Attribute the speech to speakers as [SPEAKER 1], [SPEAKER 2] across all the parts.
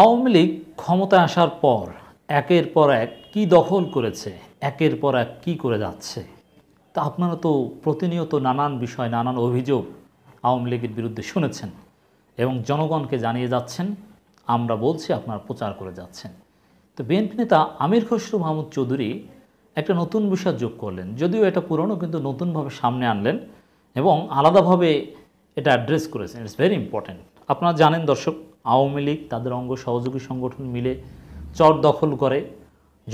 [SPEAKER 1] আওয়ামী লীগ ক্ষমতায় আসার পর একের পর এক কি দখল করেছে একের পর এক কি করে যাচ্ছে তা আপনারা তো প্রতিনিয়ত নানান বিষয় নানান অভিযোগ আওয়ামী লীগের বিরুদ্ধে শুনেছেন এবং জনগণকে জানিয়ে যাচ্ছেন আমরা বলছি আপনারা প্রচার করে যাচ্ছেন তো বিএনপি নেতা আমির খসরু মাহমুদ চৌধুরী একটা নতুন বিষয় যোগ করলেন যদিও এটা পুরনো কিন্তু নতুনভাবে সামনে আনলেন এবং আলাদাভাবে এটা অ্যাড্রেস করেছেন ইটস ভেরি ইম্পর্ট্যান্ট আপনারা জানেন দর্শক আওয়ামী লীগ তাদের অঙ্গ সহযোগী সংগঠন মিলে চর দখল করে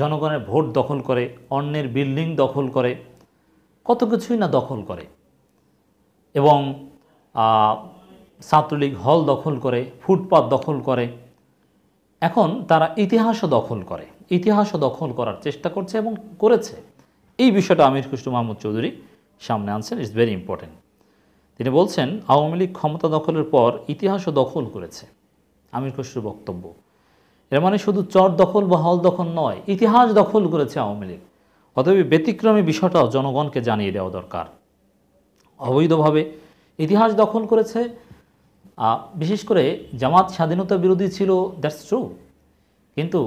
[SPEAKER 1] জনগণের ভোট দখল করে অন্যের বিল্ডিং দখল করে কত কিছুই না দখল করে এবং ছাত্রলীগ হল দখল করে ফুটপাত দখল করে এখন তারা ইতিহাসও দখল করে ইতিহাসও দখল করার চেষ্টা করছে এবং করেছে এই বিষয়টা আমির খুশরু মাহমুদ চৌধুরী সামনে আনছেন ইটস ভেরি ইম্পর্টেন্ট তিনি বলছেন আওয়ামী লীগ ক্ষমতা দখলের পর ইতিহাসও দখল করেছে আমির খসরু বক্তব্য এর মানে শুধু চর দখল বা হল দখল নয় ইতিহাস দখল করেছে আওয়ামী লীগ অতএব ব্যতিক্রমী বিষয়টাও জনগণকে জানিয়ে দেওয়া দরকার অবৈধভাবে ইতিহাস দখল করেছে বিশেষ করে জামাত স্বাধীনতা বিরোধী ছিল দ্যাটস ট্রু কিন্তু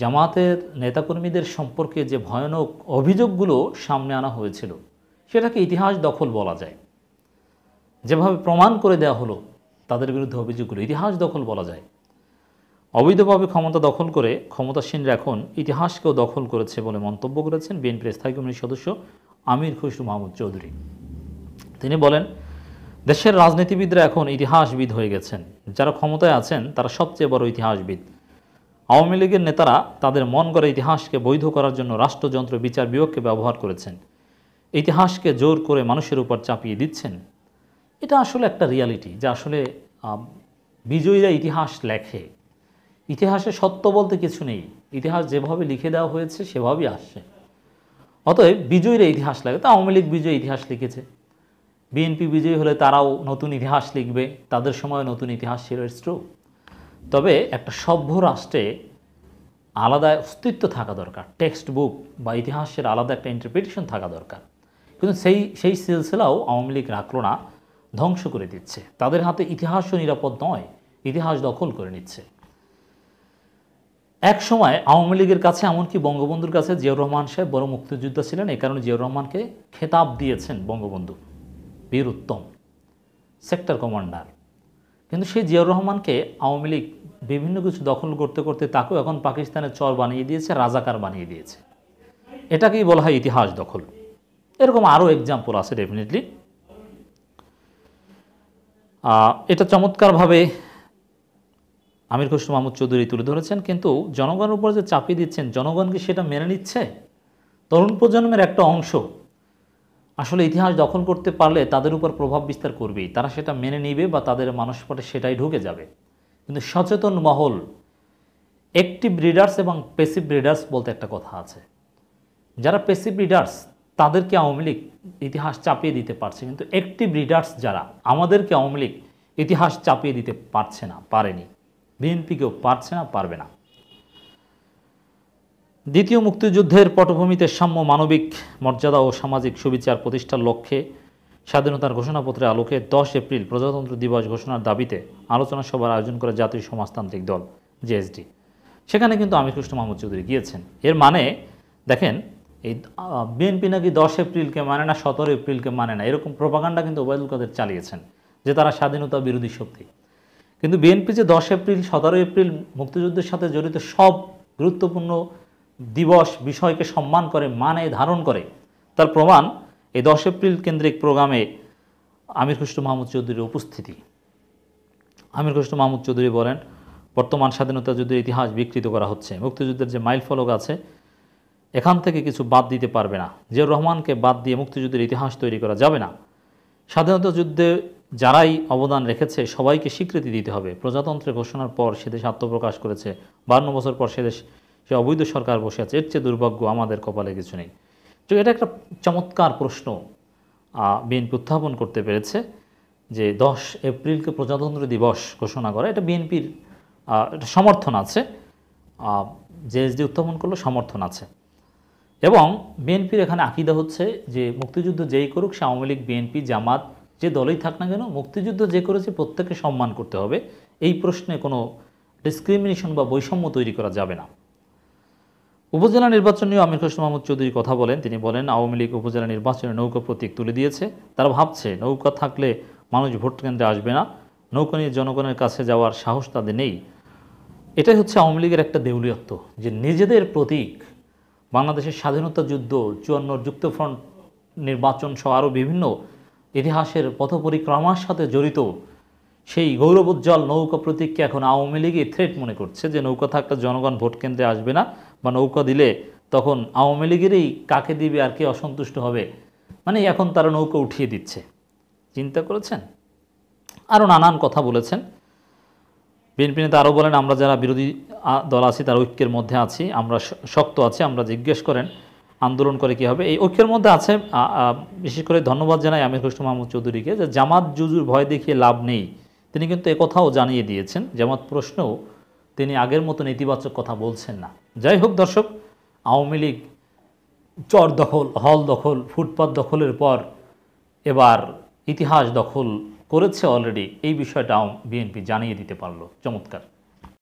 [SPEAKER 1] জামাতের নেতাকর্মীদের সম্পর্কে যে ভয়ানক অভিযোগগুলো সামনে আনা হয়েছিল সেটাকে ইতিহাস দখল বলা যায় যেভাবে প্রমাণ করে দেওয়া হলো তাদের বিরুদ্ধে অভিযোগগুলো ইতিহাস দখল বলা যায় অবৈধভাবে ক্ষমতা দখল করে ক্ষমতাসীনরা এখন ইতিহাসকেও দখল করেছে বলে মন্তব্য করেছেন বিএনপির স্থায়ী কমিটির সদস্য আমির খুশরু মাহমুদ চৌধুরী তিনি বলেন দেশের রাজনীতিবিদরা এখন ইতিহাসবিদ হয়ে গেছেন যারা ক্ষমতায় আছেন তারা সবচেয়ে বড় ইতিহাসবিদ আওয়ামী লীগের নেতারা তাদের মন করে ইতিহাসকে বৈধ করার জন্য রাষ্ট্রযন্ত্র বিচার বিভাগকে ব্যবহার করেছেন ইতিহাসকে জোর করে মানুষের উপর চাপিয়ে দিচ্ছেন এটা আসলে একটা রিয়ালিটি যে আসলে বিজয়ীরা ইতিহাস লেখে ইতিহাসে সত্য বলতে কিছু নেই ইতিহাস যেভাবে লিখে দেওয়া হয়েছে সেভাবেই আসছে অতএব বিজয়ীরা ইতিহাস লেখে তা আওয়ামী লীগ বিজয়ী ইতিহাস লিখেছে বিএনপি বিজয়ী হলে তারাও নতুন ইতিহাস লিখবে তাদের সময় নতুন ইতিহাস ছিল তবে একটা সভ্য রাষ্ট্রে আলাদা অস্তিত্ব থাকা দরকার টেক্সট বুক বা ইতিহাসের আলাদা একটা ইন্টারপ্রিটেশন থাকা দরকার কিন্তু সেই সেই সিলসিলাও আওয়ামী লীগ রাখলো না ধ্বংস করে দিচ্ছে তাদের হাতে ইতিহাসও নিরাপদ নয় ইতিহাস দখল করে নিচ্ছে এক সময় আওয়ামী লীগের কাছে এমনকি বঙ্গবন্ধুর কাছে জিয়াউর রহমান সাহেব বড় মুক্তিযোদ্ধা ছিলেন এই কারণে জিয়াউর রহমানকে খেতাব দিয়েছেন বঙ্গবন্ধু বীর উত্তম সেক্টর কমান্ডার কিন্তু সেই জিয়াউর রহমানকে আওয়ামী লীগ বিভিন্ন কিছু দখল করতে করতে তাকেও এখন পাকিস্তানের চর বানিয়ে দিয়েছে রাজাকার বানিয়ে দিয়েছে এটাকেই বলা হয় ইতিহাস দখল এরকম আরও এক্সাম্পল আছে ডেফিনেটলি এটা চমৎকারভাবে আমির খুশ মাহমুদ চৌধুরী তুলে ধরেছেন কিন্তু জনগণের উপর যে চাপিয়ে দিচ্ছেন জনগণ কি সেটা মেনে নিচ্ছে তরুণ প্রজন্মের একটা অংশ আসলে ইতিহাস দখল করতে পারলে তাদের উপর প্রভাব বিস্তার করবেই তারা সেটা মেনে নিবে বা তাদের মানসপটে সেটাই ঢুকে যাবে কিন্তু সচেতন মহল অ্যাক্টিভ রিডার্স এবং পেসিভ রিডার্স বলতে একটা কথা আছে যারা পেসিভ রিডার্স তাদেরকে আওয়ামী লীগ ইতিহাস চাপিয়ে দিতে পারছে কিন্তু একটি ব্রিডার্স যারা আমাদেরকে আওয়ামী লীগ ইতিহাস চাপিয়ে দিতে পারছে না পারেনি বিএনপিকেও পারছে না পারবে না দ্বিতীয় মুক্তিযুদ্ধের পটভূমিতে সাম্য মানবিক মর্যাদা ও সামাজিক সুবিচার প্রতিষ্ঠার লক্ষ্যে স্বাধীনতার ঘোষণাপত্রে আলোকে দশ এপ্রিল প্রজাতন্ত্র দিবস ঘোষণার দাবিতে আলোচনা সভার আয়োজন করে জাতীয় সমাজতান্ত্রিক দল জিএসডি সেখানে কিন্তু আমির কৃষ্ণ মাহমুদ চৌধুরী গিয়েছেন এর মানে দেখেন এই বিএনপি নাকি দশ এপ্রিলকে মানে না সতেরো এপ্রিলকে মানে না এরকম প্রপাগান্ডা কিন্তু ওবায়দুল কাদের চালিয়েছেন যে তারা স্বাধীনতা বিরোধী শক্তি কিন্তু বিএনপি যে দশ এপ্রিল সতেরো এপ্রিল মুক্তিযুদ্ধের সাথে জড়িত সব গুরুত্বপূর্ণ দিবস বিষয়কে সম্মান করে মানে ধারণ করে তার প্রমাণ এই দশ এপ্রিল কেন্দ্রিক প্রোগ্রামে আমির খুসরু মাহমুদ চৌধুরীর উপস্থিতি আমির খুসরু মাহমুদ চৌধুরী বলেন বর্তমান স্বাধীনতা যুদ্ধের ইতিহাস বিকৃত করা হচ্ছে মুক্তিযুদ্ধের যে মাইল ফলক আছে এখান থেকে কিছু বাদ দিতে পারবে না যে রহমানকে বাদ দিয়ে মুক্তিযুদ্ধের ইতিহাস তৈরি করা যাবে না স্বাধীনতা যুদ্ধে যারাই অবদান রেখেছে সবাইকে স্বীকৃতি দিতে হবে প্রজাতন্ত্রে ঘোষণার পর সে দেশ আত্মপ্রকাশ করেছে বান্ন বছর পর সে দেশ সে অবৈধ সরকার বসে আছে এর চেয়ে দুর্ভাগ্য আমাদের কপালে কিছু নেই তো এটা একটা চমৎকার প্রশ্ন বিএনপি উত্থাপন করতে পেরেছে যে দশ এপ্রিলকে প্রজাতন্ত্র দিবস ঘোষণা করা এটা বিএনপির একটা সমর্থন আছে জেএসডি উত্থাপন করলো সমর্থন আছে এবং বিএনপির এখানে আকিদা হচ্ছে যে মুক্তিযুদ্ধ যেই করুক সে আওয়ামী লীগ বিএনপি জামাত যে দলই থাক না কেন মুক্তিযুদ্ধ যে করেছে প্রত্যেককে সম্মান করতে হবে এই প্রশ্নে কোনো ডিসক্রিমিনেশন বা বৈষম্য তৈরি করা যাবে না উপজেলা নির্বাচন নিয়ে আমির খসরু মাহমুদ চৌধুরী কথা বলেন তিনি বলেন আওয়ামী লীগ উপজেলা নির্বাচনে নৌকা প্রতীক তুলে দিয়েছে তারা ভাবছে নৌকা থাকলে মানুষ ভোট কেন্দ্রে আসবে না নৌকা নিয়ে জনগণের কাছে যাওয়ার সাহস তাদের নেই এটাই হচ্ছে আওয়ামী লীগের একটা দেউলিয়ত্ব যে নিজেদের প্রতীক বাংলাদেশের স্বাধীনতা যুদ্ধ চুয়ান্ন যুক্তফ্রন্ট নির্বাচন সহ আরও বিভিন্ন ইতিহাসের পথপরিক্রমার সাথে জড়িত সেই গৌরবোজ্জ্বল নৌকা প্রতীককে এখন আওয়ামী লীগই থ্রেট মনে করছে যে নৌকা থাকলে জনগণ ভোট কেন্দ্রে আসবে না বা নৌকা দিলে তখন আওয়ামী লীগেরই কাকে দিবে আর কে অসন্তুষ্ট হবে মানে এখন তারা নৌকা উঠিয়ে দিচ্ছে চিন্তা করেছেন আরও নানান কথা বলেছেন বিএনপি নেতা আরও বলেন আমরা যারা বিরোধী দল আছি তারা ঐক্যের মধ্যে আছি আমরা শক্ত আছি আমরা জিজ্ঞেস করেন আন্দোলন করে কি হবে এই ঐক্যের মধ্যে আছে বিশেষ করে ধন্যবাদ জানাই আমির কৃষ্ণ মাহমুদ চৌধুরীকে যে জামাত জুজুর ভয় দেখিয়ে লাভ নেই তিনি কিন্তু একথাও জানিয়ে দিয়েছেন জামাত প্রশ্ন তিনি আগের মতো নেতিবাচক কথা বলছেন না যাই হোক দর্শক আওয়ামী লীগ চর দখল হল দখল ফুটপাত দখলের পর এবার ইতিহাস দখল করেছে অলরেডি এই বিষয়টাও বিএনপি জানিয়ে দিতে পারলো চমৎকার